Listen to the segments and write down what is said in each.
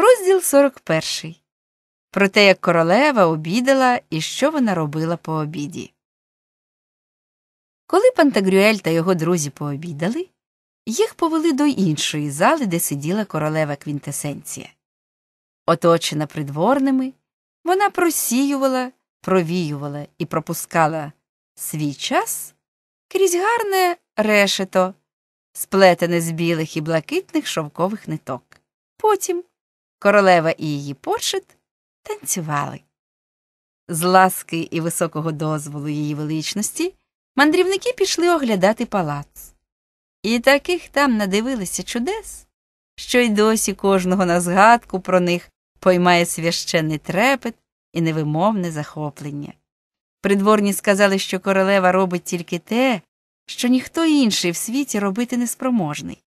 Розділ 41. Про те, як королева обідала і що вона робила по обіді. Коли Пантагрюель та його друзі пообідали, їх повели до іншої зали, де сиділа королева квінтесенція. Оточена придворними, вона просіювала, провіювала і пропускала свій час крізь гарне решето, сплетене з білих і блакитних шовкових ниток. Потім Королева і її почет танцювали. З ласки і високого дозволу її величності мандрівники пішли оглядати палац. І таких там надивилися чудес, що й досі кожного на згадку про них поймає священний трепет і невимовне захоплення. Придворні сказали, що королева робить тільки те, що ніхто інший в світі робити не спроможний,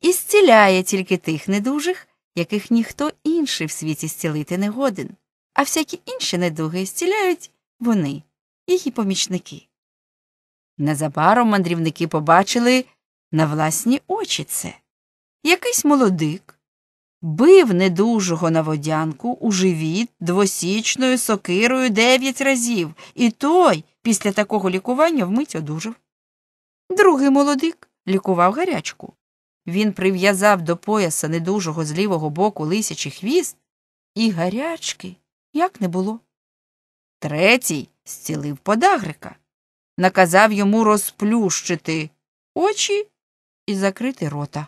і зціляє тільки тих недужих, яких ніхто інший в світі зцілити не годен, а всякі інші недуги зціляють вони, їхні помічники. Незабаром мандрівники побачили на власні очі це. Якийсь молодик бив недужого на водянку у живіт двосічною сокирою дев'ять разів, і той після такого лікування вмить одужав. Другий молодик лікував гарячку, він прив'язав до пояса недужого з лівого боку лисячий хвіст, і гарячки як не було. Третій зцілив подагрика, наказав йому розплющити очі і закрити рота.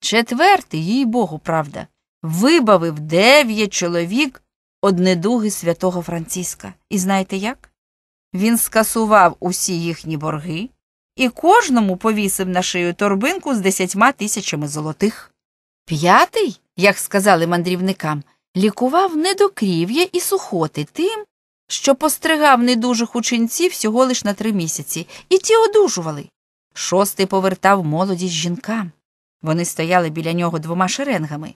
Четвертий, їй богу, правда, вибавив дев'ять чоловік однедуги святого Франциска. І знаєте як? Він скасував усі їхні борги, і кожному повісив на шию торбинку з десятьма тисячами золотих. П'ятий, як сказали мандрівникам, лікував недокрів'я і сухоти тим, що постригав недужих ученців всього лиш на три місяці, і ті одужували. Шостий повертав молодість жінкам. Вони стояли біля нього двома шеренгами.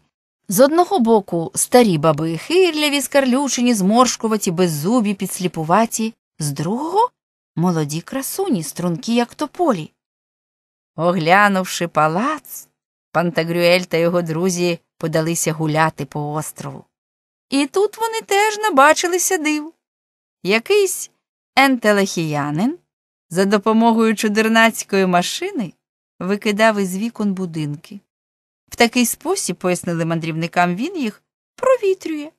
З одного боку старі баби хирляві, скарлючені, зморшкуваті, беззубі, підсліпуваті, з другого молоді красуні, струнки, як тополі. Оглянувши палац, Пантагрюель та його друзі подалися гуляти по острову. І тут вони теж набачилися див. Якийсь ентелехіянин за допомогою чудернацької машини викидав із вікон будинки. В такий спосіб, пояснили мандрівникам, він їх провітрює.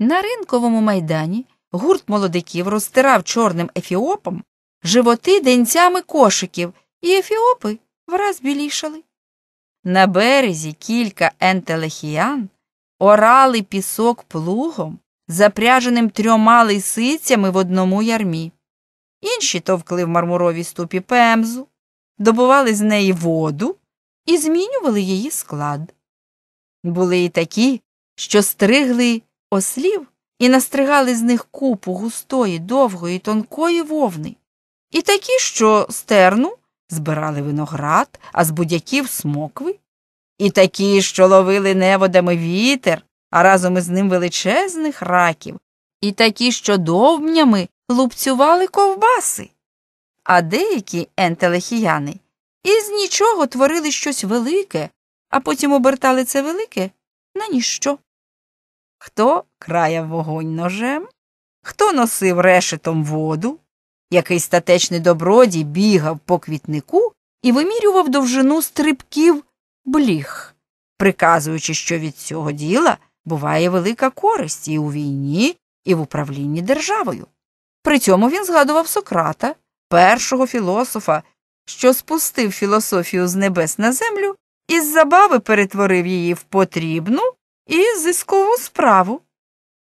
На ринковому майдані Гурт молодиків розтирав чорним ефіопом животи денцями кошиків, і ефіопи враз білішали. На березі кілька ентелехіян орали пісок плугом, запряженим трьома лисицями в одному ярмі. Інші товкли в мармуровій ступі пемзу, добували з неї воду і змінювали її склад. Були й такі, що стригли ослів і настригали з них купу густої, довгої, тонкої вовни. І такі, що стерну, збирали виноград, а з будяків смокви, і такі, що ловили неводами вітер, а разом із ним величезних раків, і такі, що довбнями лупцювали ковбаси. А деякі ентелехіяни із нічого творили щось велике, а потім обертали це велике на ніщо хто краяв вогонь ножем, хто носив решетом воду, який статечний добродій бігав по квітнику і вимірював довжину стрибків бліг, приказуючи, що від цього діла буває велика користь і у війні, і в управлінні державою. При цьому він згадував Сократа, першого філософа, що спустив філософію з небес на землю і з забави перетворив її в потрібну і зискову справу.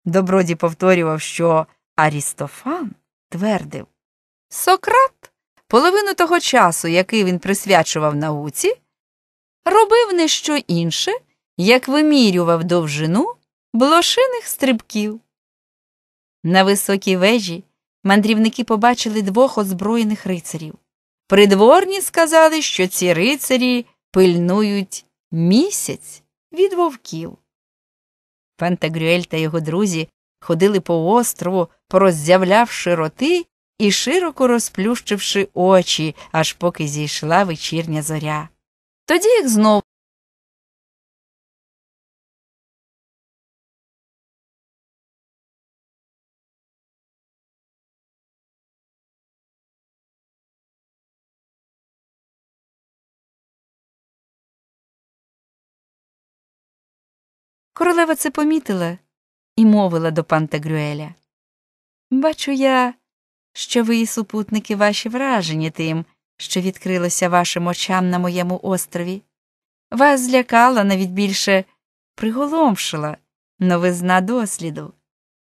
Доброді повторював, що Арістофан твердив Сократ, половину того часу, який він присвячував науці, робив не що інше, як вимірював довжину блошиних стрибків. На високій вежі мандрівники побачили двох озброєних рицарів. Придворні сказали, що ці рицарі пильнують місяць від вовків. Пантагрюель та його друзі ходили по острову, пороззявлявши роти і широко розплющивши очі, аж поки зійшла вечірня зоря. Тоді їх знову Королева це помітила і мовила до пантегрюеля, Бачу я, що ви і супутники ваші вражені тим, що відкрилося вашим очам на моєму острові. Вас злякала навіть більше приголомшила новизна досліду,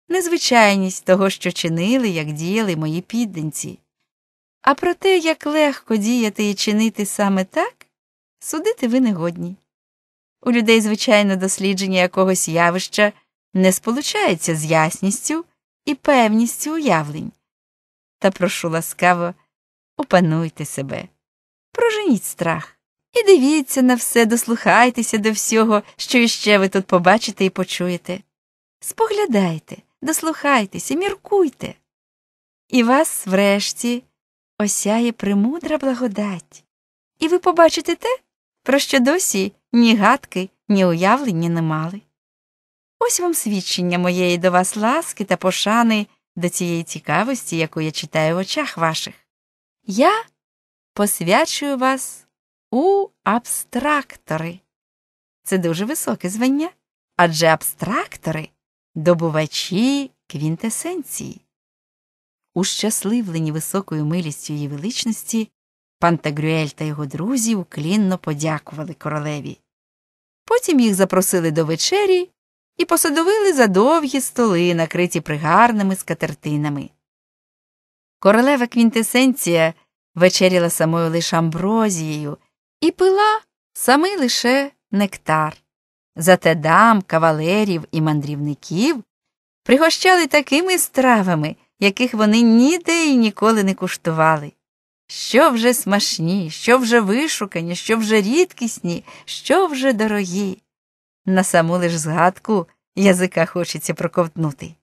незвичайність того, що чинили, як діяли мої підданці. А про те, як легко діяти і чинити саме так, судити ви негодні. годні. У людей, звичайно, дослідження якогось явища не сполучається з ясністю і певністю уявлень. Та прошу ласкаво, опануйте себе, проженіть страх і дивіться на все, дослухайтеся до всього, що іще ви тут побачите і почуєте. Споглядайте, дослухайтеся, міркуйте. І вас, врешті, осяє премудра благодать, і ви побачите те, про що досі ні гадки, ні уявлення не мали. Ось вам свідчення моєї до вас ласки та пошани до цієї цікавості, яку я читаю в очах ваших. Я посвячую вас у абстрактори. Це дуже високе звання, адже абстрактори добувачі квінтесенції. Ущасливлені високою милістю її величності, Пантагрюель та його друзі уклінно подякували королеві. Потім їх запросили до вечері і посадовили за довгі столи, накриті пригарними скатертинами. Королева квінтесенція вечеряла самою лише амброзією і пила самий лише нектар. Зате дам, кавалерів і мандрівників пригощали такими стравами, яких вони ніде й ніколи не куштували. Що вже смачні, що вже вишукані, що вже рідкісні, що вже дорогі. На саму лиш згадку язика хочеться проковтнути.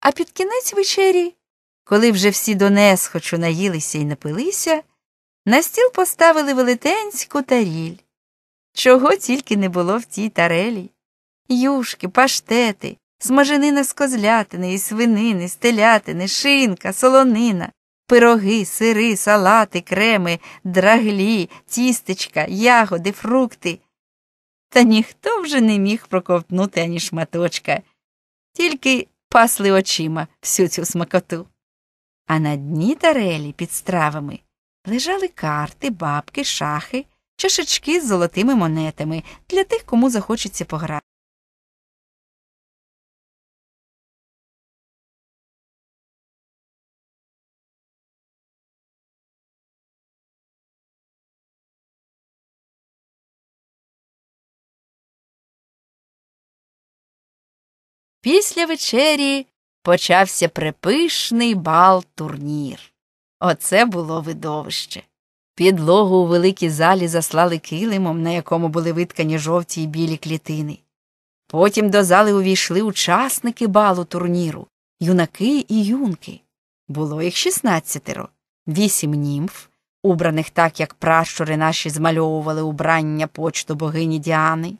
А під кінець вечері, коли вже всі донес хочу наїлися і напилися, на стіл поставили велетенську таріль. Чого тільки не було в тій тарелі юшки, паштети, смаженина з козлятини і свинини, стелятини, шинка, солонина пироги, сири, салати, креми, драглі, тістечка, ягоди, фрукти. Та ніхто вже не міг проковтнути ані шматочка, тільки пасли очима всю цю смакоту. А на дні тарелі під стравами лежали карти, бабки, шахи, чашечки з золотими монетами для тих, кому захочеться пограти. Після вечері почався припишний бал турнір. Оце було видовище. Підлогу у великій залі заслали килимом, на якому були виткані жовті й білі клітини. Потім до зали увійшли учасники балу турніру, юнаки і юнки. Було їх шістнадцятеро, вісім німф, убраних так, як пращури наші змальовували убрання почту богині Діани,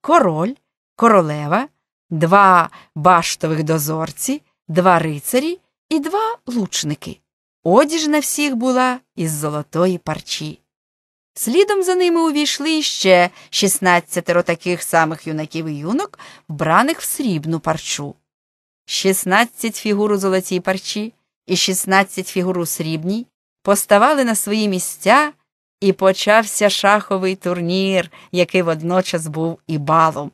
король, королева два баштових дозорці, два рицарі і два лучники. Одіж на всіх була із золотої парчі. Слідом за ними увійшли ще шістнадцятеро таких самих юнаків і юнок, вбраних в срібну парчу. Шістнадцять фігур у золотій парчі і шістнадцять фігур у срібній поставали на свої місця, і почався шаховий турнір, який водночас був і балом.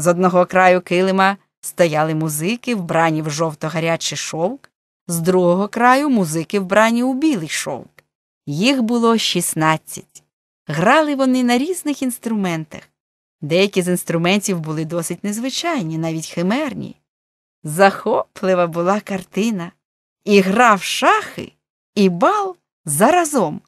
З одного краю килима стояли музики, вбрані в жовто-гарячий шовк, з другого краю музики вбрані у білий шовк. Їх було шістнадцять. Грали вони на різних інструментах. Деякі з інструментів були досить незвичайні, навіть химерні. Захоплива була картина. І гра в шахи, і бал заразом.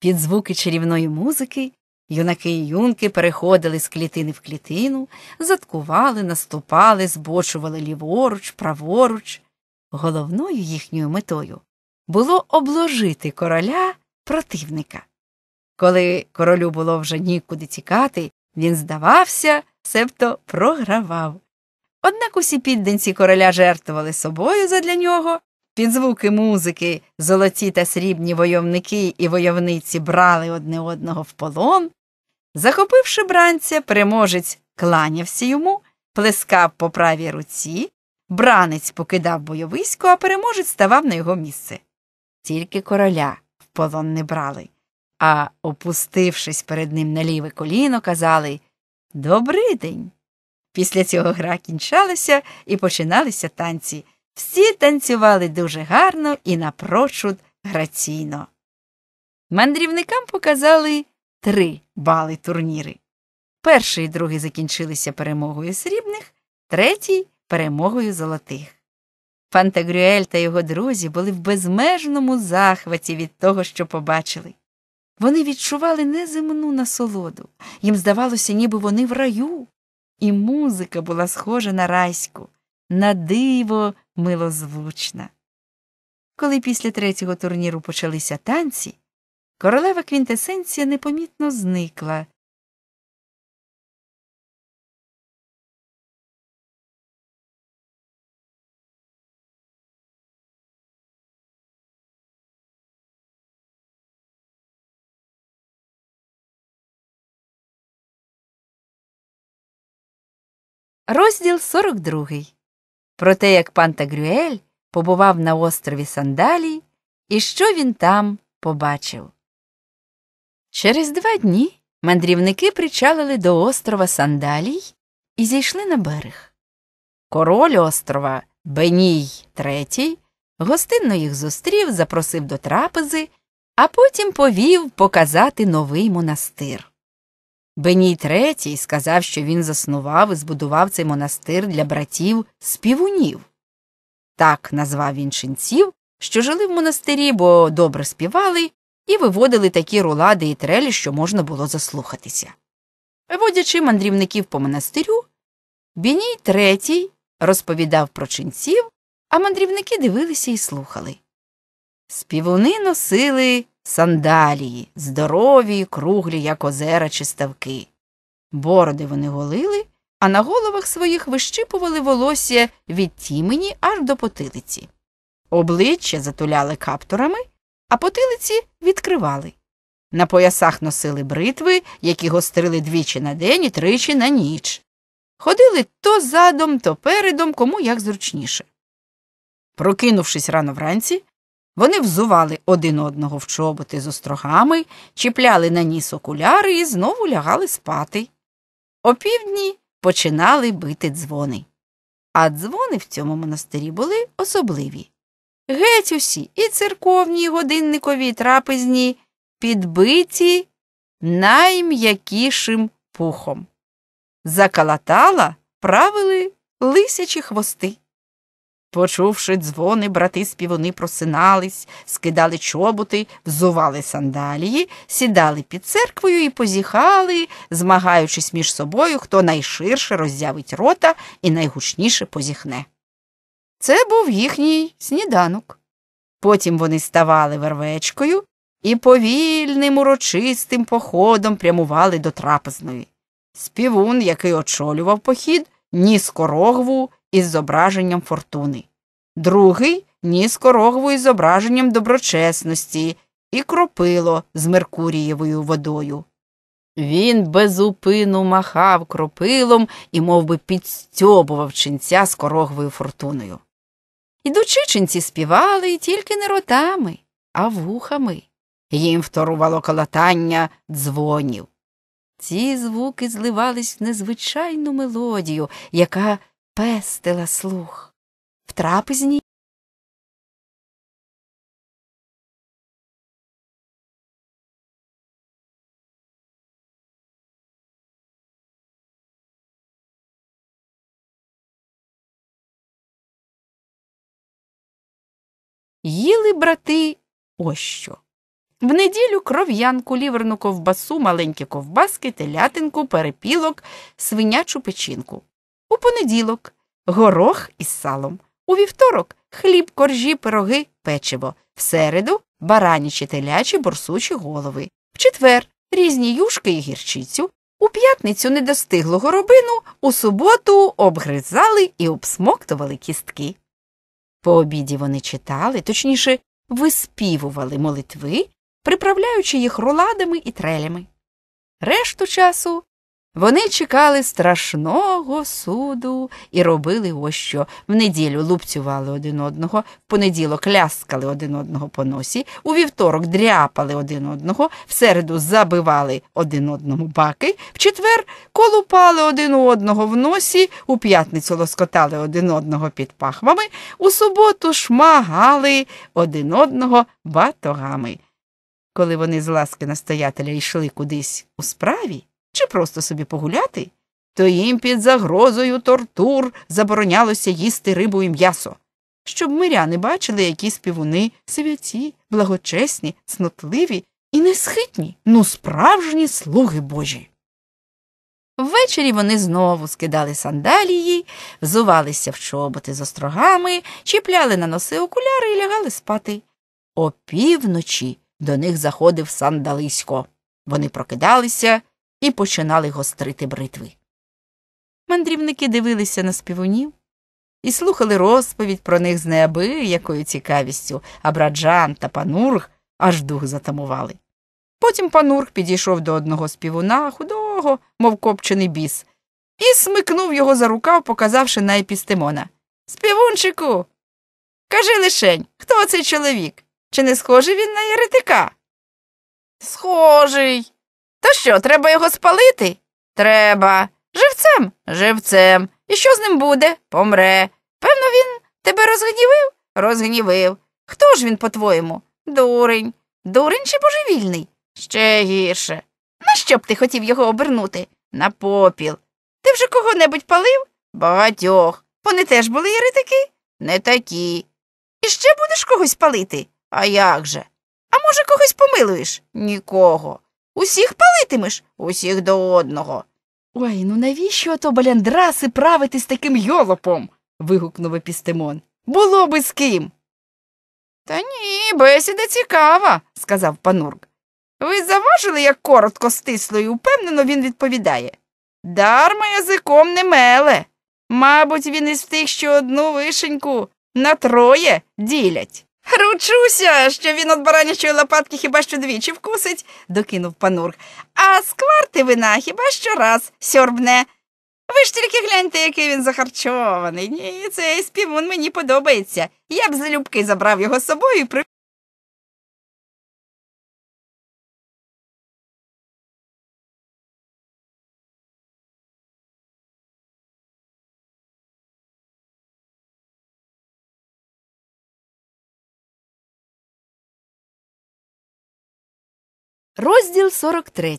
Під звуки чарівної музики Юнаки й юнки переходили з клітини в клітину, заткували, наступали, збочували ліворуч, праворуч. Головною їхньою метою було обложити короля противника. Коли королю було вже нікуди тікати, він здавався, себто програвав. Однак усі підданці короля жертвували собою задля нього, під звуки музики золоті та срібні войовники і войовниці брали одне одного в полон, Захопивши бранця, переможець кланявся йому, плескав по правій руці, бранець покидав бойовисько, а переможець ставав на його місце. Тільки короля в полон не брали, а, опустившись перед ним на ліве коліно, казали «Добрий день!». Після цього гра кінчалася і починалися танці. Всі танцювали дуже гарно і напрочуд граційно. Мандрівникам показали три бали турніри. Перший і другий закінчилися перемогою срібних, третій перемогою золотих. Фантагрюель та його друзі були в безмежному захваті від того, що побачили. Вони відчували неземну насолоду, їм здавалося, ніби вони в раю, і музика була схожа на райську, на диво милозвучна. Коли після третього турніру почалися танці, королева квінтесенція непомітно зникла. Розділ 42. Про те, як пан Тагрюель побував на острові Сандалій і що він там побачив. Через два дні мандрівники причалили до острова Сандалій і зійшли на берег. Король острова Беній третій гостинно їх зустрів, запросив до трапези, а потім повів показати новий монастир. Беній третій сказав, що він заснував і збудував цей монастир для братів співунів. Так назвав він ченців, що жили в монастирі, бо добре співали і виводили такі рулади і трелі, що можна було заслухатися. Водячи мандрівників по монастирю, Біній третій розповідав про ченців, а мандрівники дивилися і слухали. Співуни носили сандалії, здорові круглі, як озера чи ставки. Бороди вони голили, а на головах своїх вищипували волосся від тімені аж до потилиці. Обличчя затуляли каптурами, а потилиці відкривали. На поясах носили бритви, які гострили двічі на день і тричі на ніч. Ходили то задом, то передом, кому як зручніше. Прокинувшись рано вранці, вони взували один одного в чоботи з острогами, чіпляли на ніс окуляри і знову лягали спати. Опівдні починали бити дзвони. А дзвони в цьому монастирі були особливі. Геть усі і церковні, і годинникові, і трапезні, підбиті найм'якішим пухом. Закалатала правили лисячі хвости. Почувши дзвони, брати співуни просинались, скидали чоботи, взували сандалії, сідали під церквою і позіхали, змагаючись між собою, хто найширше роззявить рота і найгучніше позіхне. Це був їхній сніданок. Потім вони ставали вервечкою і повільним урочистим походом прямували до трапезної. Співун, який очолював похід, ніс корогву із зображенням фортуни. Другий ніс корогву із зображенням доброчесності і кропило з Меркурієвою водою. Він безупину махав кропилом і мов би, підстьобував чинця з корогвою фортуною. І дочичинці співали і тільки не ротами, а вухами. Їм вторувало калатання дзвонів. Ці звуки зливались в незвичайну мелодію, яка пестила слух. В трапезні брати, ось що. В неділю кров'янку, ліверну ковбасу, маленькі ковбаски, телятинку, перепілок, свинячу печінку. У понеділок горох із салом. У вівторок хліб, коржі, пироги, печиво. В середу баранічі, телячі, борсучі голови. В четвер різні юшки і гірчицю. У п'ятницю недостиглу горобину, у суботу обгризали і обсмоктували кістки. По обіді вони читали, точніше, виспівували молитви, приправляючи їх роладами і трелями. Решту часу вони чекали страшного суду і робили ось що. В неділю лупцювали один одного, в понеділок ляскали один одного по носі, у вівторок дряпали один одного, в середу забивали один одному баки, в четвер колупали один одного в носі, у п'ятницю лоскотали один одного під пахвами, у суботу шмагали один одного батогами. Коли вони з ласки настоятеля йшли кудись у справі, чи просто собі погуляти, то їм під загрозою тортур заборонялося їсти рибу і м'ясо, щоб миряни бачили, які співуни святі, благочесні, цнотливі і несхитні, ну справжні слуги божі. Ввечері вони знову скидали сандалії, взувалися в чоботи з острогами, чіпляли на носи окуляри і лягали спати. Опівночі до них заходив сандалисько. Вони прокидалися, і починали гострити бритви. Мандрівники дивилися на співунів і слухали розповідь про них з неабиякою цікавістю, а браджан та панург аж дух затамували. Потім панург підійшов до одного співуна, худого, мов копчений біс, і смикнув його за рукав, показавши на епістемона. Співунчику. Кажи лишень, хто цей чоловік? Чи не схожий він на Єретика? Схожий. То що, треба його спалити? Треба. Живцем? Живцем. І що з ним буде? Помре. Певно, він тебе розгнівив? Розгнівив. Хто ж він, по-твоєму? Дурень. Дурень чи божевільний? Ще гірше. На що б ти хотів його обернути? На попіл. Ти вже кого-небудь палив? Багатьох. Вони теж були єретики? Не такі. І ще будеш когось палити? А як же? А може, когось помилуєш? Нікого. Усіх палитимеш, усіх до одного. Ой, ну навіщо ото баляндраси правити з таким йолопом? вигукнув Епістемон. Було би з ким. Та ні, бесіда цікава, сказав панурк. Ви заважили, як коротко, стисло і упевнено він відповідає. Дарма язиком не меле. Мабуть, він із тих, що одну вишеньку на троє ділять. Ручуся, що він от баранячої лопатки хіба що двічі вкусить, докинув панурк. А скварти вина хіба що раз сьорбне. Ви ж тільки гляньте, який він захарчований. Ні, цей співун мені подобається. Я б залюбки забрав його з собою і при. Розділ 43.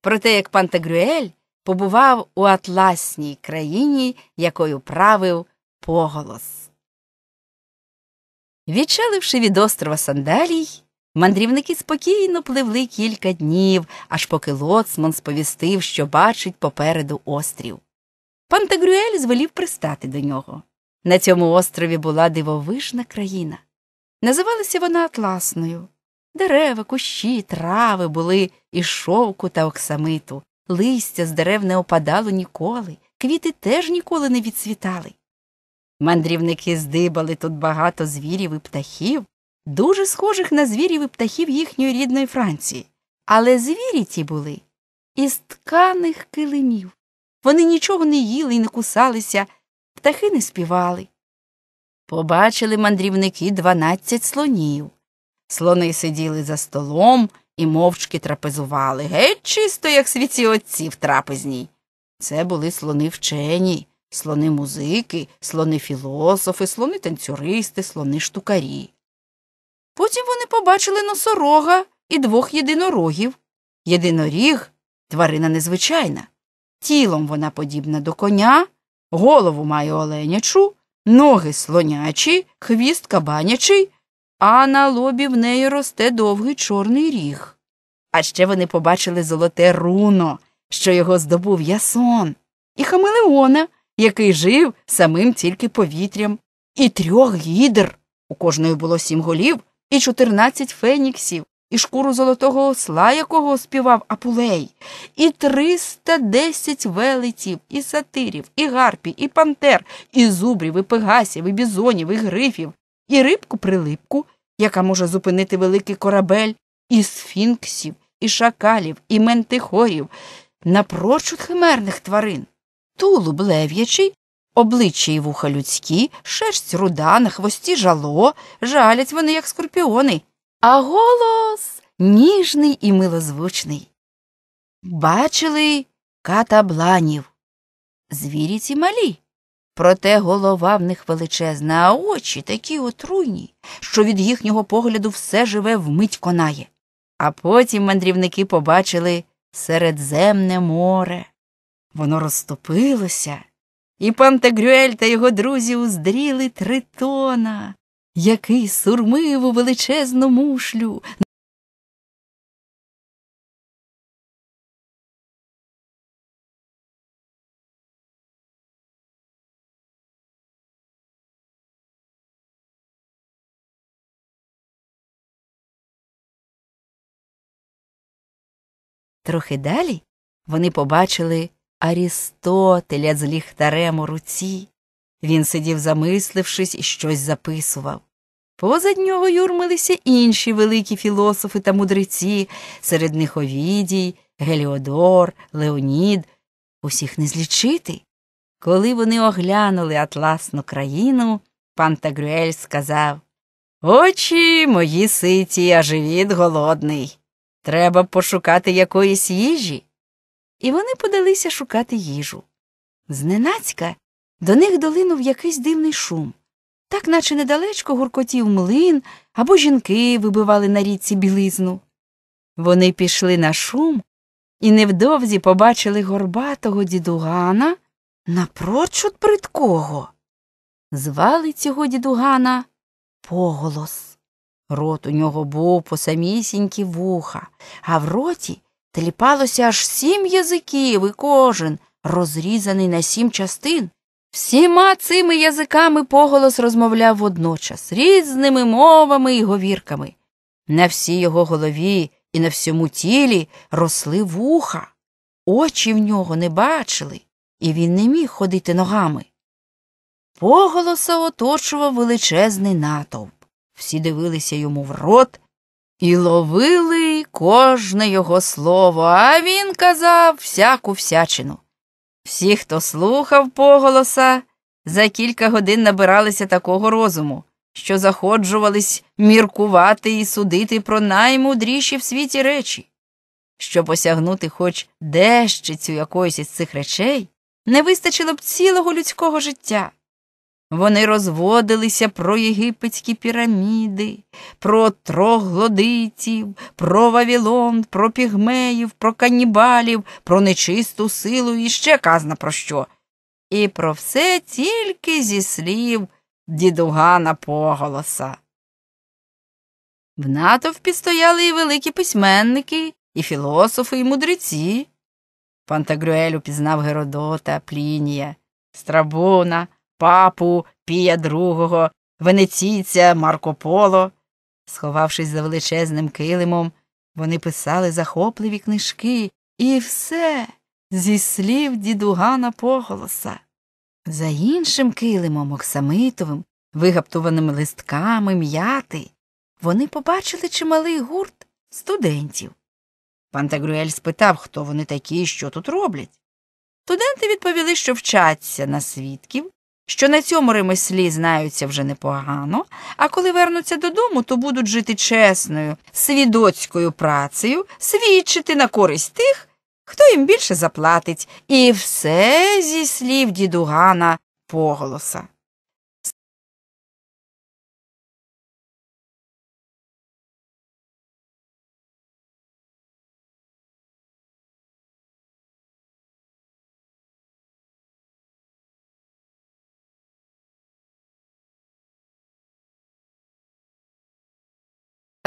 Про те, як Пантагрюель побував у атласній країні, якою правив поголос. Відчаливши від острова Сандалій, мандрівники спокійно пливли кілька днів, аж поки лоцман сповістив, що бачить попереду острів. Пантагрюель звелів пристати до нього. На цьому острові була дивовижна країна. Називалася вона Атласною. Дерева, кущі, трави були і шовку та оксамиту. Листя з дерев не опадало ніколи, квіти теж ніколи не відцвітали. Мандрівники здибали тут багато звірів і птахів, дуже схожих на звірів і птахів їхньої рідної Франції. Але звірі ті були із тканих килимів. Вони нічого не їли і не кусалися, птахи не співали. Побачили мандрівники дванадцять слонів. Слони сиділи за столом і мовчки трапезували, геть чисто, як світі отців трапезній. Це були слони вчені, слони музики, слони філософи, слони танцюристи, слони штукарі. Потім вони побачили носорога і двох єдинорогів. Єдиноріг тварина незвичайна. Тілом вона подібна до коня, голову має оленячу, ноги слонячі, хвіст кабанячий а на лобі в неї росте довгий чорний ріг. А ще вони побачили золоте руно, що його здобув ясон, і Хамелеона, який жив самим тільки повітрям, і трьох гідр. У кожної було сім голів і чотирнадцять феніксів, і шкуру золотого осла, якого співав Апулей, і триста десять велетів, і сатирів, і гарпій, і пантер, і зубрів, і пегасів, і бізонів, і грифів, і рибку прилипку, яка може зупинити великий корабель і сфінксів, і шакалів, і ментихорів, напрочуд химерних тварин, тулуб лев'ячий, обличчя і вуха людські, шерсть руда, на хвості жало, жалять вони, як скорпіони, а голос ніжний і милозвучний. Бачили катабланів. Звірі ці малі, Проте голова в них величезна, а очі такі отруйні, що від їхнього погляду все живе вмить конає. А потім мандрівники побачили Середземне море. Воно розступилося, і Пантагрюель та його друзі уздріли тритона, який сурмив у величезну мушлю. Трохи далі вони побачили Арістотеля з ліхтарем у руці. Він сидів, замислившись, і щось записував. Позад нього юрмилися інші великі філософи та мудреці, серед них Овідій, Геліодор, Леонід, усіх не злічити. Коли вони оглянули Атласну країну, пан Тагрюель сказав Очі мої ситі, а живіт голодний. Треба пошукати якоїсь їжі. І вони подалися шукати їжу. Зненацька до них долинув якийсь дивний шум. Так наче недалечко гуркотів млин або жінки вибивали на річці білизну. Вони пішли на шум і невдовзі побачили горбатого дідугана напрочуд придкого. Звали цього дідугана поголос. Рот у нього був по самісінькі вуха, а в роті тліпалося аж сім язиків, і кожен розрізаний на сім частин. Всіма цими язиками поголос розмовляв водночас різними мовами і говірками. На всій його голові і на всьому тілі росли вуха, очі в нього не бачили, і він не міг ходити ногами. Поголоса оточував величезний натовп. Всі дивилися йому в рот і ловили кожне його слово, а він казав всяку всячину. Всі, хто слухав поголоса, за кілька годин набиралися такого розуму, що заходжувались міркувати і судити про наймудріші в світі речі. Щоб осягнути хоч дещицю якоїсь із цих речей, не вистачило б цілого людського життя. Вони розводилися про єгипетські піраміди, про троглодитів, про Вавілон, про пігмеїв, про канібалів, про нечисту силу і ще казна про що. І про все тільки зі слів дідугана поголоса. В натовпі стояли і великі письменники, і філософи, і мудреці. Пантагрюель упізнав Геродота, Плінія, Страбона папу Пія II, венеційця Марко Поло. Сховавшись за величезним килимом, вони писали захопливі книжки і все зі слів дідугана поголоса. За іншим килимом оксамитовим, вигаптуваними листками м'яти, вони побачили чималий гурт студентів. Пантагрюель спитав, хто вони такі і що тут роблять. Студенти відповіли, що вчаться на свідків що на цьому ремеслі знаються вже непогано, а коли вернуться додому, то будуть жити чесною, свідоцькою працею, свідчити на користь тих, хто їм більше заплатить, і все зі слів дідугана поголоса.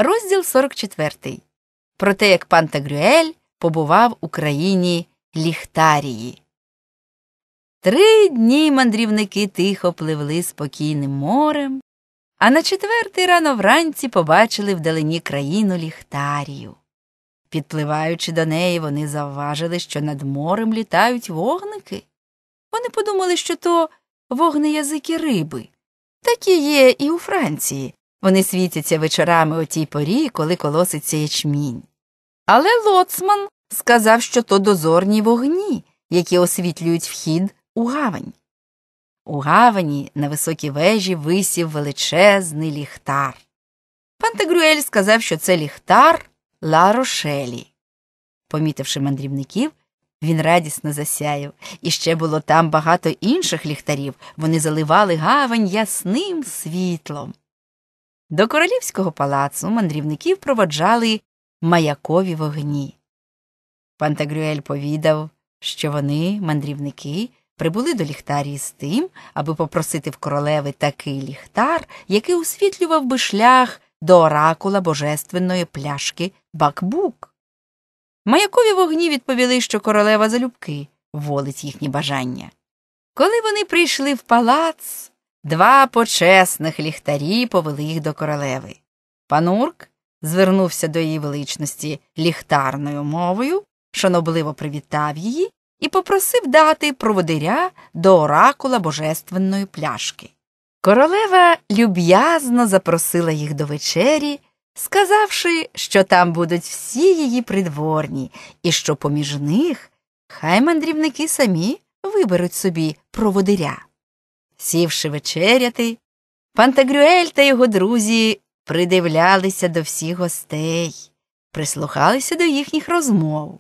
Розділ 44. Про те, як пан Тагрюель побував у країні Ліхтарії. Три дні мандрівники тихо пливли спокійним морем, а на четвертий рано вранці побачили вдалині країну Ліхтарію. Підпливаючи до неї, вони завважили, що над морем літають вогники. Вони подумали, що то вогни язики риби. Такі є і у Франції, вони світяться вечорами о тій порі, коли колоситься ячмінь. Але лоцман сказав, що то дозорні вогні, які освітлюють вхід у гавань. У гавані на високій вежі висів величезний ліхтар. Пантегрюель сказав, що це ліхтар Ла Рошелі. Помітивши мандрівників, він радісно засяяв, і ще було там багато інших ліхтарів, вони заливали гавань ясним світлом. До королівського палацу мандрівників проводжали маякові вогні. Пантагрюель повідав, що вони, мандрівники, прибули до ліхтарії з тим, аби попросити в королеви такий ліхтар, який освітлював би шлях до оракула божественної пляшки Бакбук. Маякові вогні відповіли, що королева залюбки волить їхні бажання. Коли вони прийшли в палац, Два почесних ліхтарі повели їх до королеви. Панурк звернувся до її величності ліхтарною мовою, шанобливо привітав її і попросив дати проводиря до оракула божественної пляшки. Королева люб'язно запросила їх до вечері, сказавши, що там будуть всі її придворні, і що поміж них хай мандрівники самі виберуть собі проводиря. Сівши вечеряти, Пантагрюель та його друзі придивлялися до всіх гостей, прислухалися до їхніх розмов.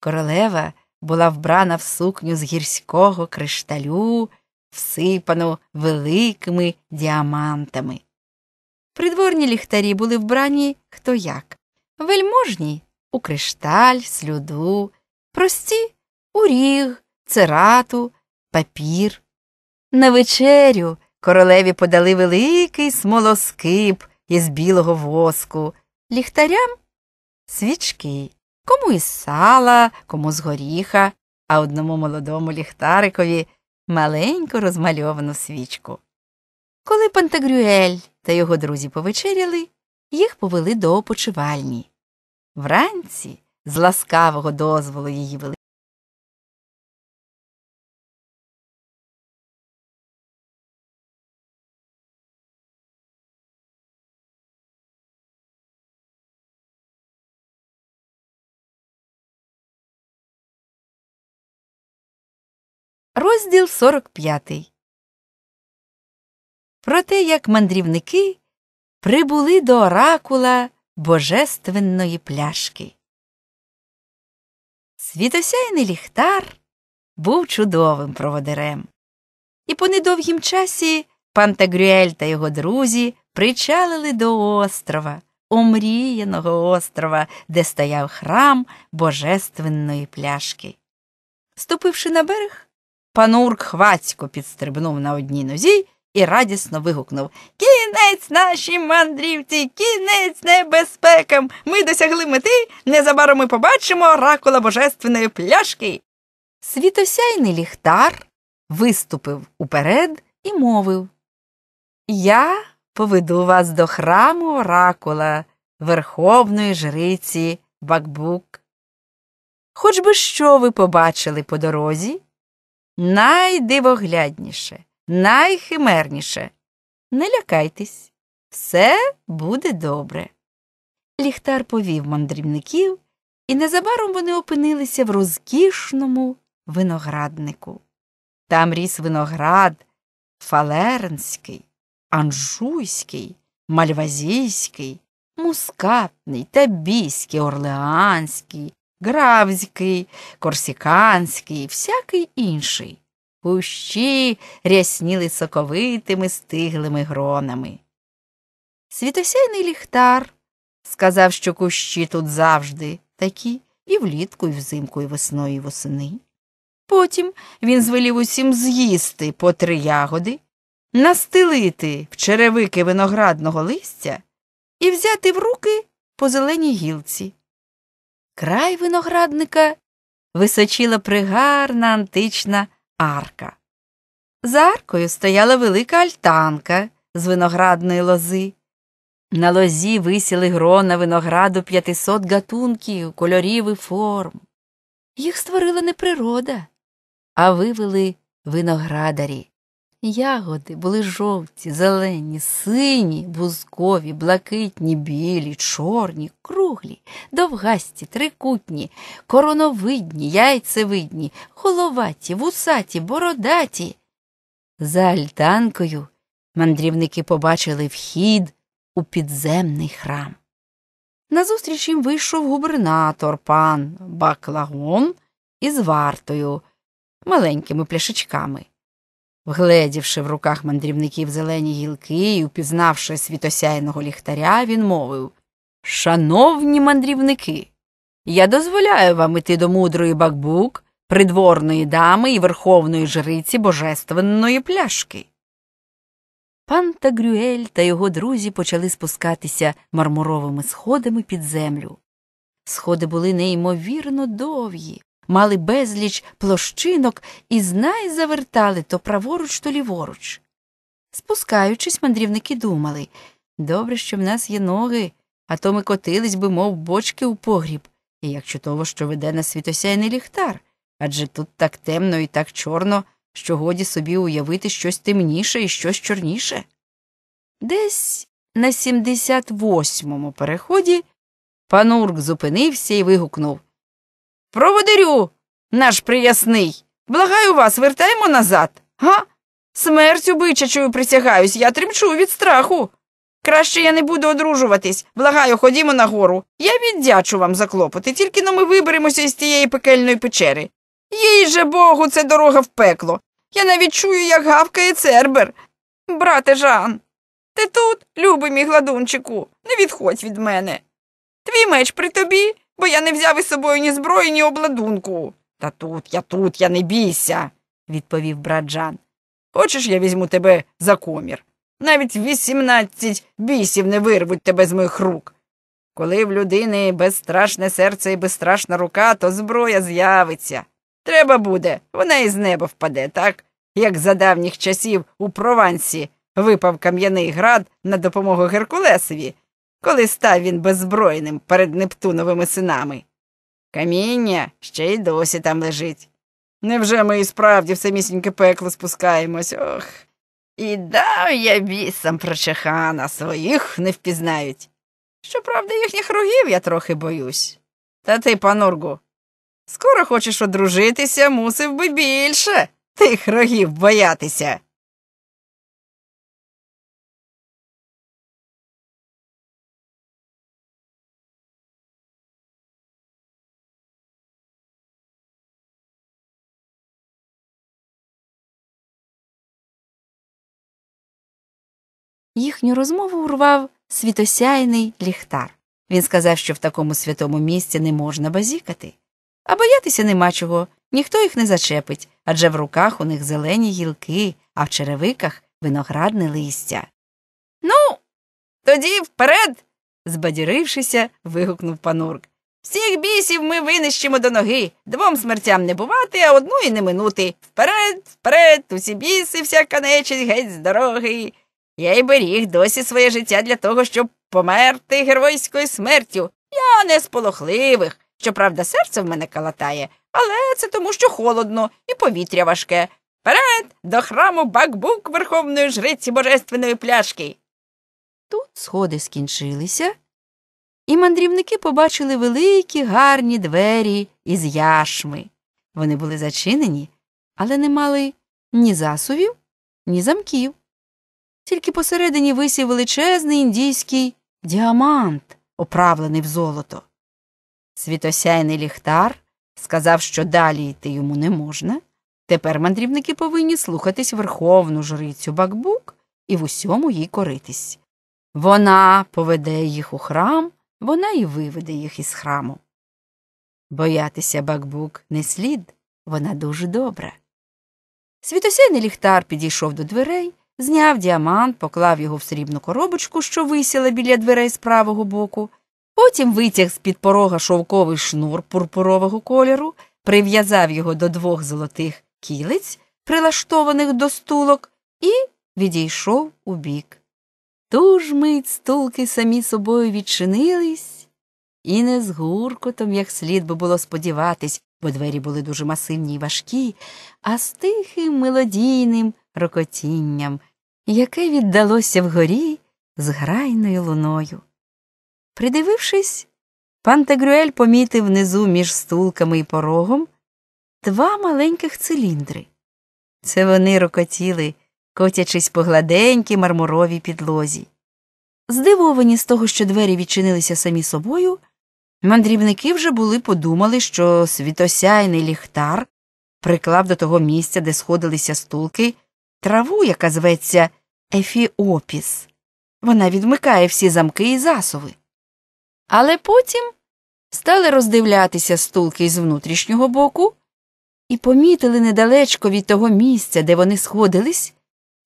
Королева була вбрана в сукню з гірського кришталю, всипану великими діамантами. Придворні ліхтарі були вбрані хто як, вельможні у кришталь, слюду, прості у ріг, церату, папір. На вечерю королеві подали великий смолоскип із білого воску, ліхтарям свічки, кому із сала, кому з горіха, а одному молодому ліхтарикові маленьку розмальовану свічку. Коли Пантагрюель та його друзі повечеряли, їх повели до опочивальні. Вранці, з ласкавого дозволу її великого, Розділ 45. Про те, як мандрівники прибули до оракула божественної пляшки. Світосяйний ліхтар був чудовим проводирем. І по недовгім часі Пантагрюель та його друзі причалили до острова, омріяного острова, де стояв храм божественної пляшки. Ступивши на берег, Панурк хвацько підстрибнув на одній нозі і радісно вигукнув Кінець нашій мандрівці, кінець небезпекам! Ми досягли мети, незабаром ми побачимо оракула божественної пляшки. Світосяйний ліхтар виступив уперед і мовив Я поведу вас до храму оракула, верховної жриці Бакбук. Хоч би що ви побачили по дорозі? найдивоглядніше, найхимерніше. Не лякайтесь, все буде добре. Ліхтар повів мандрівників, і незабаром вони опинилися в розкішному винограднику. Там ріс виноград фалернський, анжуйський, мальвазійський, мускатний, табійський, орлеанський, гравзький, корсіканський, всякий інший. Кущі рясніли соковитими стиглими гронами. Світосяйний ліхтар сказав, що кущі тут завжди такі і влітку, і взимку, і весною, і восени. Потім він звелів усім з'їсти по три ягоди, настелити в черевики виноградного листя і взяти в руки по зеленій гілці. Край виноградника височила пригарна антична арка. За аркою стояла велика альтанка з виноградної лози. На лозі висіли грона винограду 500 гатунків, кольорів і форм. Їх створила не природа, а вивели виноградарі. Ягоди були жовті, зелені, сині, бузкові, блакитні, білі, чорні, круглі, довгасті, трикутні, короновидні, яйцевидні, головаті, вусаті, бородаті. За альтанкою мандрівники побачили вхід у підземний храм. Назустріч їм вийшов губернатор пан Баклагон із вартою, маленькими пляшечками. Вгледівши в руках мандрівників зелені гілки і упізнавши світосяйного ліхтаря, він мовив Шановні мандрівники, я дозволяю вам іти до мудрої бакбук, придворної дами і верховної жриці божественної пляшки. Пан Тагрюель та його друзі почали спускатися мармуровими сходами під землю. Сходи були неймовірно довгі, мали безліч площинок і знай завертали то праворуч, то ліворуч. Спускаючись, мандрівники думали добре, що в нас є ноги, а то ми котились би, мов бочки у погріб, і як чудово, що веде на світосяйний ліхтар, адже тут так темно і так чорно, що годі собі уявити щось темніше і щось чорніше. Десь на 78-му переході панурк зупинився і вигукнув Проводарю, наш приясний. Благаю вас, вертаємо назад, га? Смертю бичачою присягаюсь, я тремчу від страху. Краще я не буду одружуватись. Благаю, ходімо нагору. Я віддячу вам за клопоти, тільки но ми виберемося із тієї пекельної печери. Їй же богу, це дорога в пекло. Я навіть чую, як гавкає цербер. Брате Жан, ти тут, любий мій гладунчику, не відходь від мене. Твій меч при тобі бо я не взяв із собою ні зброї, ні обладунку. Та тут я, тут я не бійся, відповів брат Жан. Хочеш, я візьму тебе за комір. Навіть вісімнадцять бісів не вирвуть тебе з моїх рук. Коли в людини безстрашне серце і безстрашна рука, то зброя з'явиться. Треба буде, вона із неба впаде, так, як за давніх часів у Провансі випав кам'яний град на допомогу Геркулесові, коли став він беззбройним перед Нептуновими синами. Каміння ще й досі там лежить. Невже ми і справді в самісіньке пекло спускаємось? Ох. І дав я бісам про чехана, своїх не впізнають. Щоправда, їхніх рогів я трохи боюсь. Та ти, панургу, скоро хочеш одружитися, мусив би більше тих рогів боятися. їхню розмову урвав світосяйний ліхтар. Він сказав, що в такому святому місці не можна базікати. А боятися нема чого, ніхто їх не зачепить адже в руках у них зелені гілки, а в черевиках виноградне листя. Ну, тоді вперед. збадірившися, вигукнув панурк. Всіх бісів ми винищимо до ноги, двом смертям не бувати, а одну і не минути. Вперед, вперед, усі біси, всяка нечість геть з дороги. Я й беріг досі своє життя для того, щоб померти геройською смертю. Я не з полохливих. Щоправда, серце в мене калатає, але це тому, що холодно і повітря важке. Перед до храму бакбук Верховної жриці божественної пляшки. Тут сходи скінчилися, і мандрівники побачили великі гарні двері із яшми. Вони були зачинені, але не мали ні засувів, ні замків. Тільки посередині висів величезний індійський діамант, оправлений в золото. Світосяйний ліхтар сказав, що далі йти йому не можна. Тепер мандрівники повинні слухатись верховну жрицю бакбук і в усьому їй коритись. Вона поведе їх у храм, вона й виведе їх із храму. Боятися бакбук не слід, вона дуже добра. Світосяйний ліхтар підійшов до дверей зняв діамант, поклав його в срібну коробочку, що висіла біля дверей з правого боку, потім витяг з під порога шовковий шнур пурпурового кольору, прив'язав його до двох золотих кілиць, прилаштованих до стулок, і відійшов убік. Ту ж мить стулки самі собою відчинились, і не з гуркотом, як слід би було сподіватись, бо двері були дуже масивні й важкі, а з тихим мелодійним рокотінням, яке віддалося вгорі з грайною луною. Придивившись, пан Тегрюель помітив внизу між стулками і порогом два маленьких циліндри. Це вони рокотіли, котячись по гладенькій мармуровій підлозі. Здивовані з того, що двері відчинилися самі собою, мандрівники вже були подумали, що світосяйний ліхтар приклав до того місця, де сходилися стулки, траву, яка зветься Ефіопіс. Вона відмикає всі замки і засови. Але потім стали роздивлятися стулки з внутрішнього боку і помітили недалечко від того місця, де вони сходились,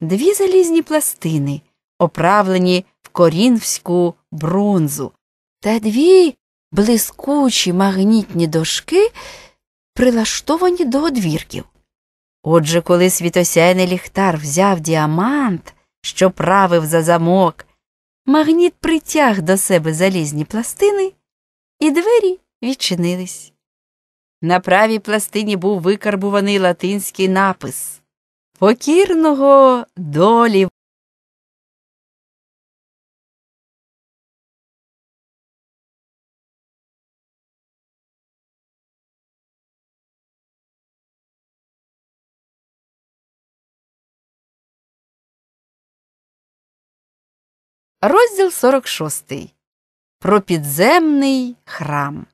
дві залізні пластини, оправлені в корінвську бронзу, та дві блискучі магнітні дошки, прилаштовані до одвірків. Отже, коли світосяйний ліхтар взяв діамант, що правив за замок, магніт притяг до себе залізні пластини, і двері відчинились. На правій пластині був викарбуваний латинський напис Покірного долі. Розділ 46. Про підземний храм.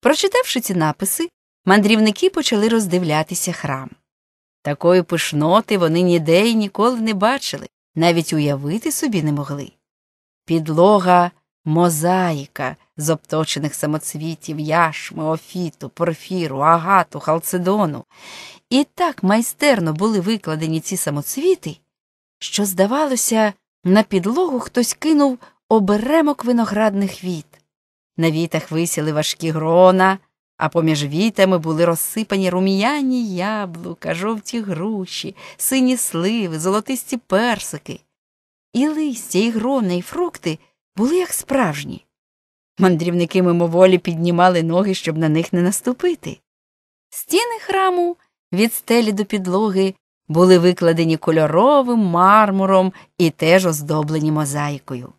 Прочитавши ці написи, мандрівники почали роздивлятися храм. Такої пишноти вони ніде й ніколи не бачили, навіть уявити собі не могли. Підлога мозаїка з обточених самоцвітів яшми, офіту, порфіру, агату, халцедону. І так майстерно були викладені ці самоцвіти, що, здавалося, на підлогу хтось кинув оберемок виноградних віт. На вітах висіли важкі грона, а поміж вітами були розсипані рум'яні яблука, жовті груші, сині сливи, золотисті персики. І листя, і грона, і фрукти були як справжні. Мандрівники мимоволі піднімали ноги, щоб на них не наступити. Стіни храму від стелі до підлоги були викладені кольоровим мармуром і теж оздоблені мозаїкою.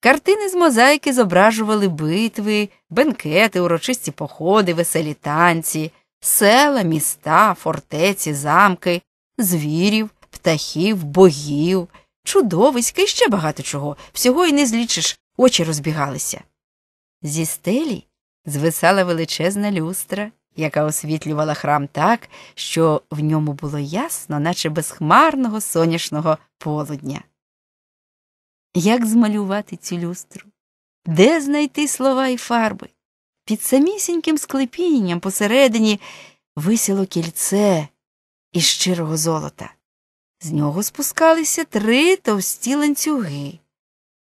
Картини з мозаїки зображували битви, бенкети, урочисті походи, веселі танці, села, міста, фортеці, замки, звірів, птахів, богів, чудовиська і ще багато чого, всього і не злічиш, очі розбігалися. Зі стелі звисала величезна люстра яка освітлювала храм так, що в ньому було ясно, наче безхмарного сонячного полудня. Як змалювати цю люстру? Де знайти слова і фарби? Під самісіньким склепінням посередині висіло кільце із щирого золота. З нього спускалися три товсті ланцюги,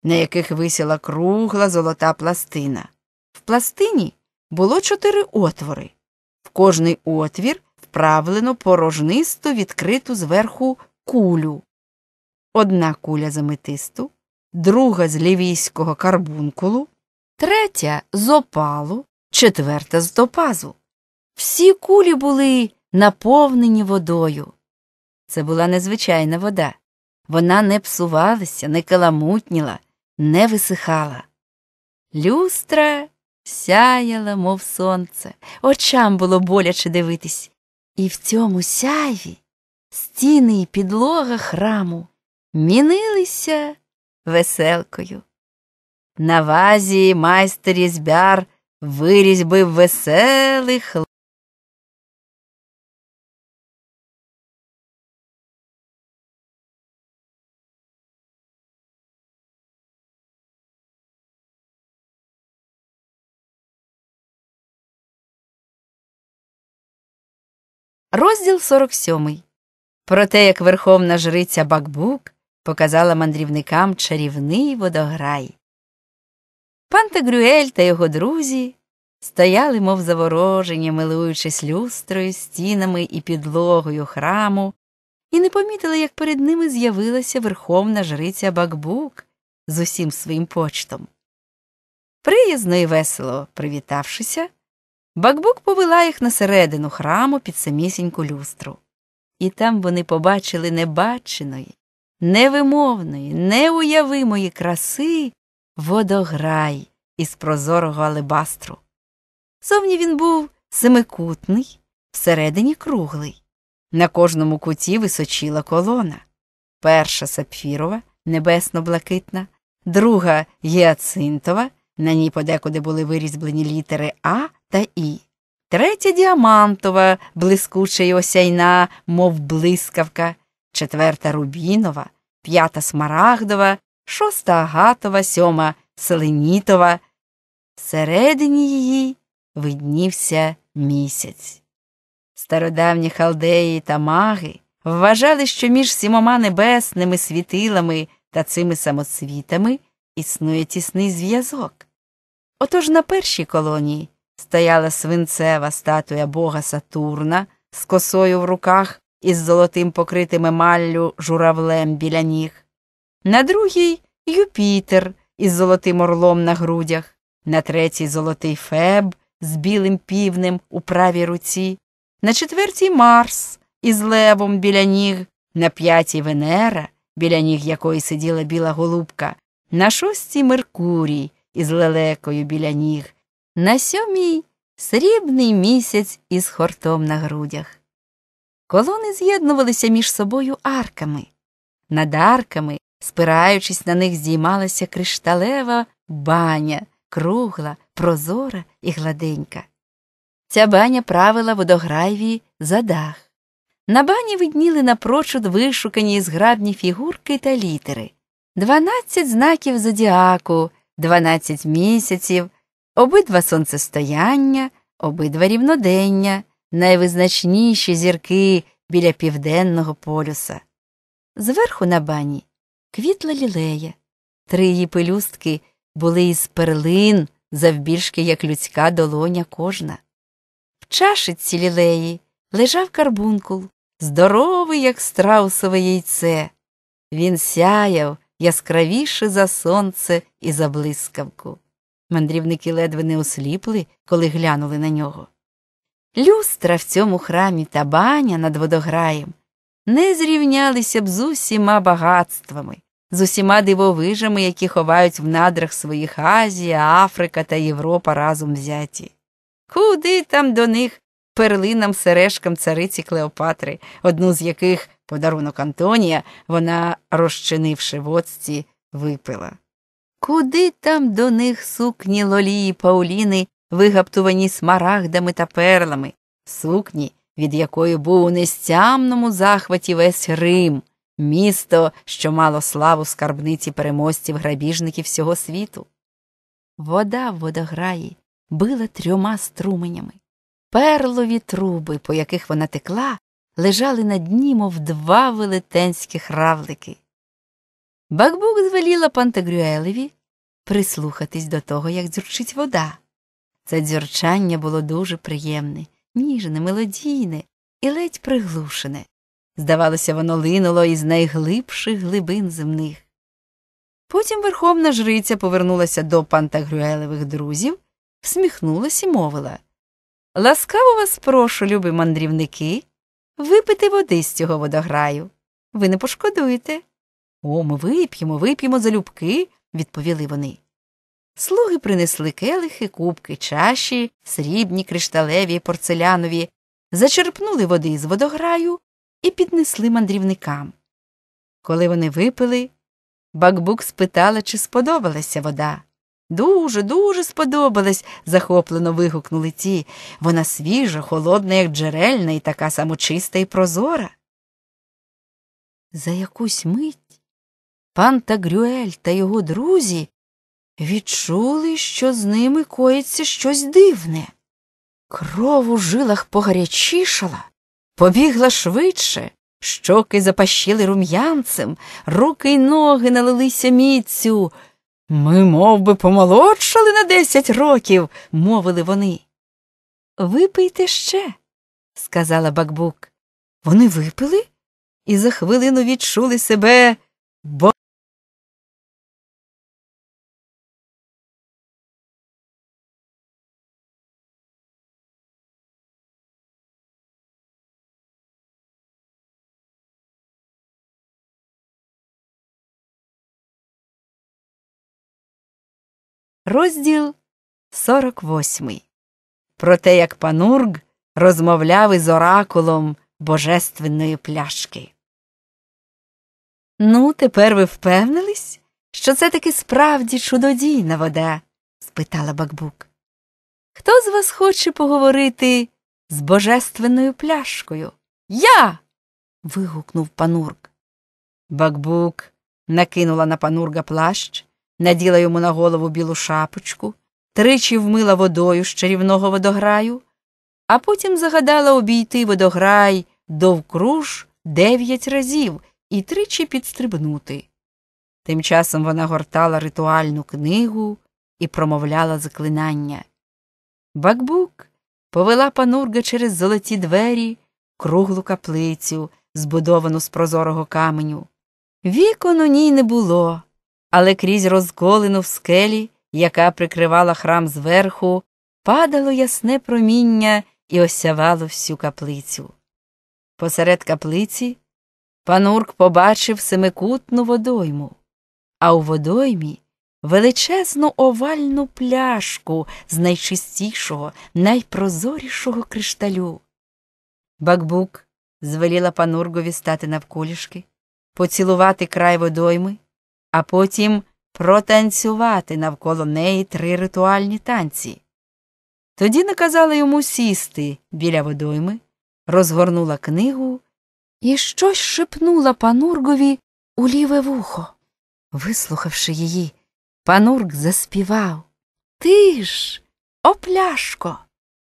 на яких висіла кругла золота пластина. В пластині було чотири отвори, кожний отвір вправлено порожнисто відкриту зверху кулю. Одна куля з аметисту, друга з лівійського карбункулу, третя з опалу, четверта з топазу. Всі кулі були наповнені водою. Це була незвичайна вода. Вона не псувалася, не каламутніла, не висихала. Люстра сяяла, мов сонце, очам було боляче дивитись. І в цьому сяйві стіни і підлога храму мінилися веселкою. На вазі майстер різьбяр вирізьбив веселих Розділ 47. Про те, як верховна жриця Бакбук показала мандрівникам чарівний водограй. Пантегрюель та його друзі стояли, мов заворожені, милуючись люстрою, стінами і підлогою храму, і не помітили, як перед ними з'явилася верховна жриця Бакбук з усім своїм почтом. Приязно і весело привітавшися, Бакбук повела їх на середину храму під самісіньку люстру. І там вони побачили небаченої, невимовної, неуявимої краси водограй із прозорого алебастру. Зовні він був семикутний, всередині круглий. На кожному куті височіла колона перша сапфірова, небесно блакитна, друга гіацинтова, на ній подекуди були вирізблені літери А та І. Третя діамантова, блискуча й осяйна, мов блискавка, четверта рубінова, п'ята смарагдова, шоста агатова, сьома селенітова. Всередині її виднівся місяць. Стародавні халдеї та маги вважали, що між сімома небесними світилами та цими самоцвітами існує тісний зв'язок. Отож на першій колонії стояла свинцева статуя бога Сатурна з косою в руках із золотим покритими маллю журавлем біля ніг, на другій Юпітер із золотим орлом на грудях, на третій золотий Феб з білим півнем у правій руці, на четвертій Марс із левом біля ніг, на п'ятій Венера, біля ніг якої сиділа біла голубка, на шостій Меркурій із лелекою біля ніг, на сьомій срібний місяць із хортом на грудях. Колони з'єднувалися між собою арками. Над арками, спираючись на них, здіймалася кришталева баня, кругла, прозора і гладенька. Ця баня правила водограйві за дах. На бані видніли напрочуд вишукані і зграбні фігурки та літери, дванадцять знаків зодіаку, 12 місяців, обидва сонцестояння, обидва рівнодення, найвизначніші зірки біля південного полюса. Зверху на бані квітла лілея, три її пелюстки були із перлин, завбільшки як людська долоня кожна. В чашиці лілеї лежав карбункул, здоровий, як страусове яйце. Він сяяв яскравіше за сонце і за блискавку. Мандрівники ледве не осліпли, коли глянули на нього. Люстра в цьому храмі та баня над водограєм не зрівнялися б з усіма багатствами, з усіма дивовижами, які ховають в надрах своїх Азія, Африка та Європа разом взяті. Куди там до них перлинам сережкам цариці Клеопатри, одну з яких подарунок Антонія, вона, розчинивши в оцті, випила. Куди там до них сукні лолії Пауліни, вигаптувані смарагдами та перлами, сукні, від якої був у нестямному захваті весь Рим, місто, що мало славу скарбниці переможців грабіжників всього світу? Вода в водограї била трьома струменями, перлові труби, по яких вона текла, лежали на дні, мов два велетенські равлики. Бакбук звеліла Пантагрюелеві прислухатись до того, як дзюрчить вода. Це дзюрчання було дуже приємне, ніжне, мелодійне і ледь приглушене. Здавалося, воно линуло із найглибших глибин земних. Потім верховна жриця повернулася до Пантагрюелевих друзів, всміхнулася і мовила Ласкаво вас прошу, любі мандрівники, випити води з цього водограю. Ви не пошкодуєте. О, ми вип'ємо, вип'ємо залюбки, відповіли вони. Слуги принесли келихи, кубки, чаші, срібні, кришталеві, порцелянові, зачерпнули води з водограю і піднесли мандрівникам. Коли вони випили, бакбук спитала, чи сподобалася вода. Дуже, дуже сподобалась, захоплено вигукнули ті. Вона свіжа, холодна, як джерельна, і така самочиста і прозора. За якусь мить пан Тагрюель та його друзі відчули, що з ними коїться щось дивне. Кров у жилах погарячішала, побігла швидше, щоки запащили рум'янцем, руки й ноги налилися міцю. Ми мов би, помолодшали на десять років, мовили вони. Випийте ще, сказала Бакбук. Вони випили і за хвилину відчули себе. Розділ 48. Про те, як панург розмовляв із оракулом божественної пляшки. Ну, тепер ви впевнились, що це таки справді чудодійна вода? спитала Бакбук. Хто з вас хоче поговорити з божественною пляшкою? Я. вигукнув панурк. Бакбук накинула на панурга плащ наділа йому на голову білу шапочку, тричі вмила водою з чарівного водограю, а потім загадала обійти водограй довкруж дев'ять разів і тричі підстрибнути. Тим часом вона гортала ритуальну книгу і промовляла заклинання. Бакбук повела панурга через золоті двері, круглу каплицю, збудовану з прозорого каменю. Вікон у ній не було, але крізь розголину в скелі, яка прикривала храм зверху, падало ясне проміння і осявало всю каплицю. Посеред каплиці панурк побачив семикутну водойму, а у водоймі величезну овальну пляшку з найчистішого, найпрозорішого кришталю. Бакбук звеліла панургові стати навколішки, поцілувати край водойми а потім протанцювати навколо неї три ритуальні танці. Тоді наказала йому сісти біля водойми, розгорнула книгу і щось шепнула панургові у ліве вухо. Вислухавши її, панург заспівав Ти ж, опляшко,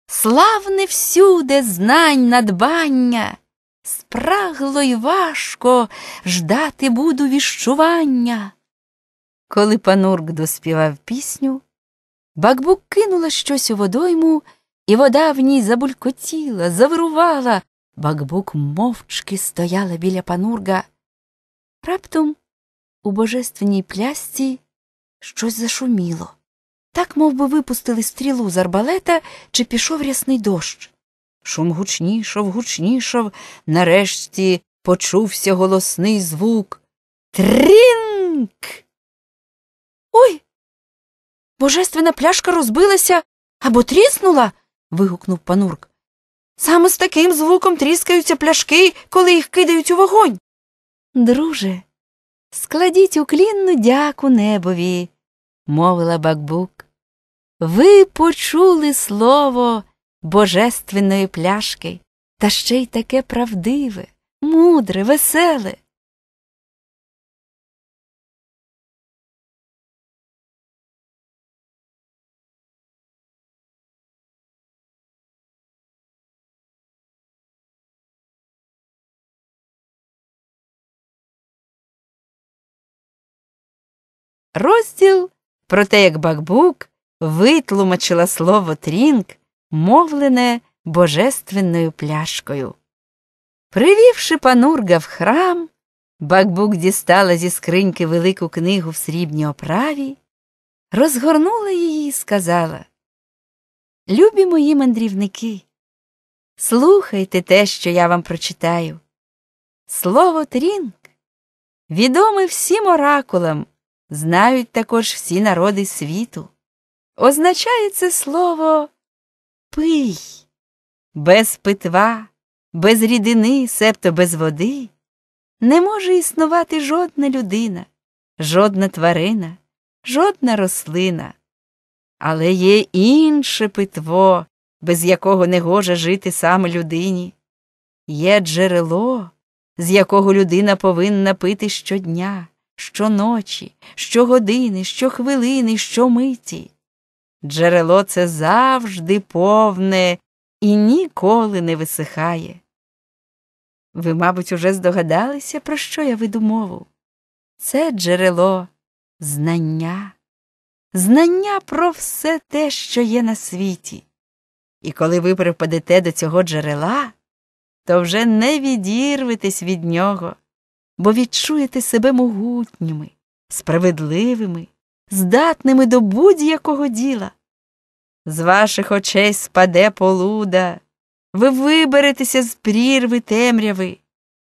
славне всюди знань надбання, спрагло й важко ждати буду віщування. Коли панурк доспівав пісню, бакбук кинула щось у водойму, і вода в ній забулькотіла, завирувала. Бакбук мовчки стояла біля панурга. Раптом у божественній плясці щось зашуміло. Так мов би, випустили стрілу з арбалета, чи пішов рясний дощ. Шум гучнішов, гучнішов, нарешті почувся голосний звук. Трінк! Ой. Божественна пляшка розбилася або тріснула. вигукнув панурк. Саме з таким звуком тріскаються пляшки, коли їх кидають у вогонь. Друже, складіть уклінну дяку небові, мовила бакбук. Ви почули слово божественної пляшки, та ще й таке правдиве, мудре, веселе. Розділ про те, як бакбук витлумачила слово трінг, мовлене божественною пляшкою. Привівши панурга в храм, бакбук дістала зі скриньки велику книгу в срібній оправі, розгорнула її і сказала Любі мої мандрівники, слухайте те, що я вам прочитаю. Слово трінг відоме всім оракулам знають також всі народи світу. Означає це слово пий, без питва, без рідини, себто без води, не може існувати жодна людина, жодна тварина, жодна рослина. Але є інше питво, без якого не гоже жити саме людині. Є джерело, з якого людина повинна пити щодня щоночі, щогодини, щохвилини, щомиті. Джерело це завжди повне і ніколи не висихає. Ви, мабуть, уже здогадалися, про що я веду мову? Це джерело знання, знання про все те, що є на світі. І коли ви припадете до цього джерела, то вже не відірветесь від нього бо відчуєте себе могутніми, справедливими, здатними до будь-якого діла. З ваших очей спаде полуда, ви виберетеся з прірви темряви,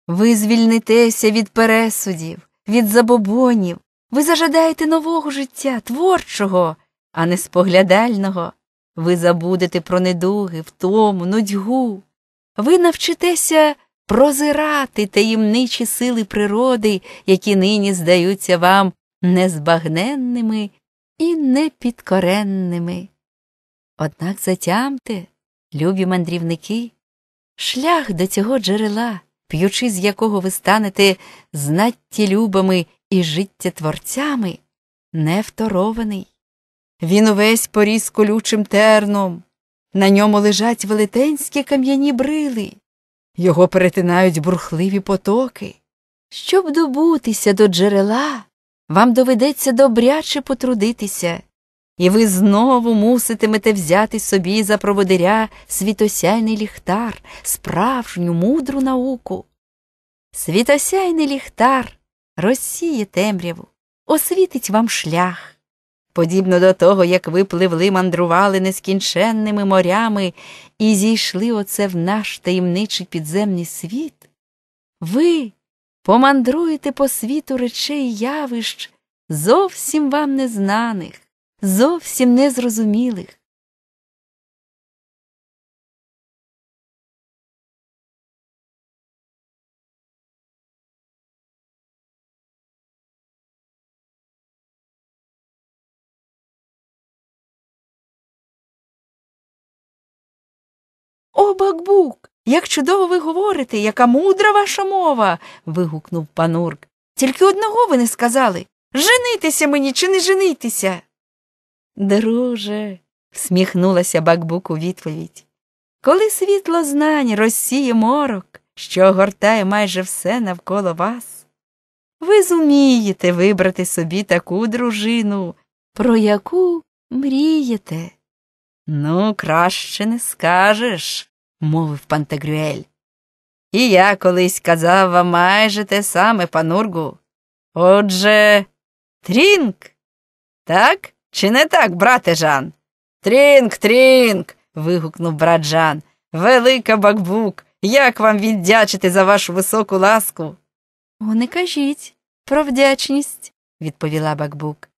ви звільнитеся від пересудів, від забобонів, ви зажадаєте нового життя, творчого, а не споглядального. Ви забудете про недуги, втому, нудьгу. Ви навчитеся прозирати таємничі сили природи, які нині здаються вам незбагненними і непідкоренними. Однак затямте, любі мандрівники, шлях до цього джерела, п'ючи з якого ви станете знаттєлюбами і життєтворцями, не вторований. Він увесь поріс колючим терном, на ньому лежать велетенські кам'яні брили, його перетинають бурхливі потоки. Щоб добутися до джерела, вам доведеться добряче потрудитися, і ви знову муситимете взяти собі за проводиря світосяйний ліхтар, справжню мудру науку. Світосяйний ліхтар розсіє темряву, освітить вам шлях подібно до того, як ви пливли, мандрували нескінченними морями і зійшли оце в наш таємничий підземний світ, ви помандруєте по світу речей явищ, зовсім вам незнаних, зовсім незрозумілих. бакбук, як чудово ви говорите, яка мудра ваша мова. вигукнув панурк. Тільки одного ви не сказали. Женитися мені чи не женитися. Друже, всміхнулася бакбук у відповідь. Коли світло знань розсіє морок, що огортає майже все навколо вас, ви зумієте вибрати собі таку дружину, про яку мрієте. Ну, краще не скажеш мовив пантегрюель. І я колись казав вам майже те саме, панургу. Отже, трінк. Так чи не так, брате Жан? Трінк, трінк. вигукнув брат Жан. Велика бакбук. Як вам віддячити за вашу високу ласку? О, не кажіть про вдячність, відповіла бакбук.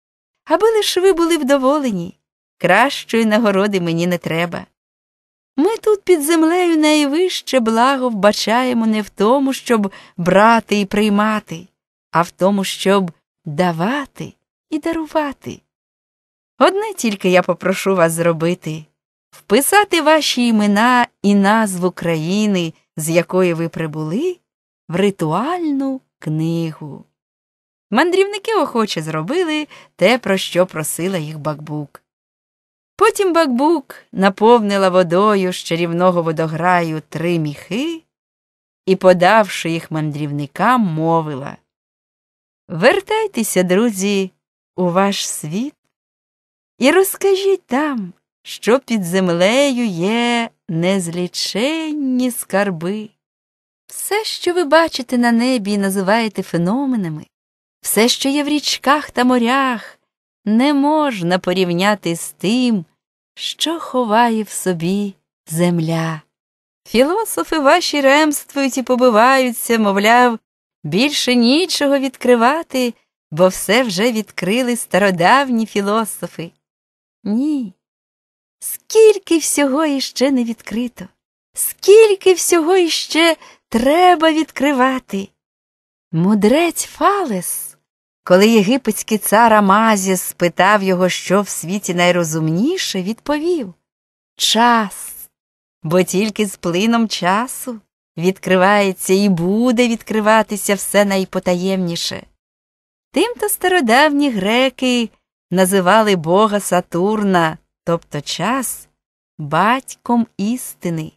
Аби лиш ви були вдоволені. Кращої нагороди мені не треба. Ми тут під землею найвище благо вбачаємо не в тому, щоб брати і приймати, а в тому, щоб давати і дарувати. Одне тільки я попрошу вас зробити вписати ваші імена і назву країни, з якої ви прибули, в ритуальну книгу. Мандрівники охоче зробили те, про що просила їх бакбук. Потім бакбук наповнила водою з чарівного водограю три міхи і, подавши їх мандрівникам, мовила Вертайтеся, друзі, у ваш світ і розкажіть там, що під землею є незліченні скарби. Все, що ви бачите на небі і називаєте феноменами, все, що є в річках та морях не можна порівняти з тим, що ховає в собі земля. Філософи ваші ремствують і побиваються, мовляв, більше нічого відкривати, бо все вже відкрили стародавні філософи. Ні. Скільки всього іще не відкрито, скільки всього іще треба відкривати. Мудрець Фалес. Коли єгипетський цар Амазіс спитав його, що в світі найрозумніше, відповів час, бо тільки з плином часу відкривається і буде відкриватися все найпотаємніше. Тимто стародавні греки називали бога Сатурна, тобто час, батьком істини,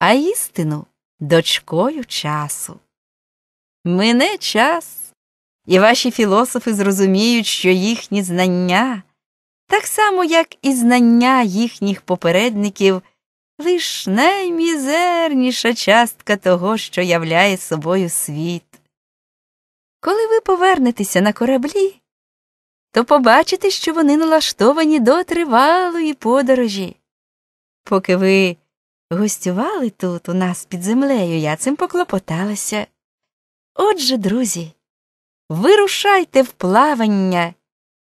а істину дочкою часу. Мине час і ваші філософи зрозуміють, що їхні знання, так само, як і знання їхніх попередників, лиш наймізерніша частка того, що являє собою світ. Коли ви повернетеся на кораблі, то побачите, що вони налаштовані до тривалої подорожі. Поки ви гостювали тут у нас під землею, я цим поклопоталася. Отже, друзі. Вирушайте в плавання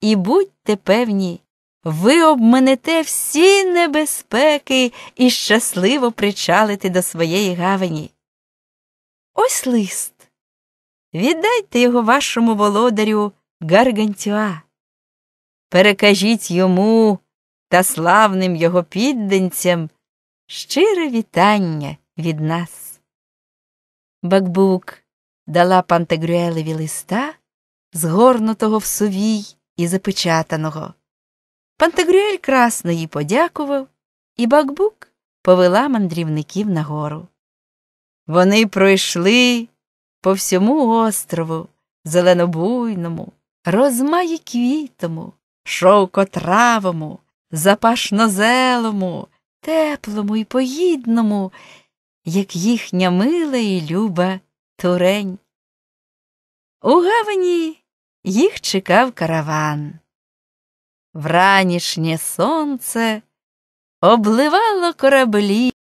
і будьте певні, ви обминете всі небезпеки і щасливо причалите до своєї гавані. Ось лист. Віддайте його вашому володарю Гаргантюа. Перекажіть йому та славним його підданцям щире вітання від нас. Бакбук дала Пантегрюелеві листа, згорнутого в совій і запечатаного. Пантегрюель красно їй подякував, і бакбук повела мандрівників нагору. Вони пройшли по всьому острову, зеленобуйному, розмаї квітому, шовкотравому, запашнозелому, теплому і погідному, як їхня мила і люба турень. У гавані їх чекав караван. Вранішнє сонце обливало кораблі.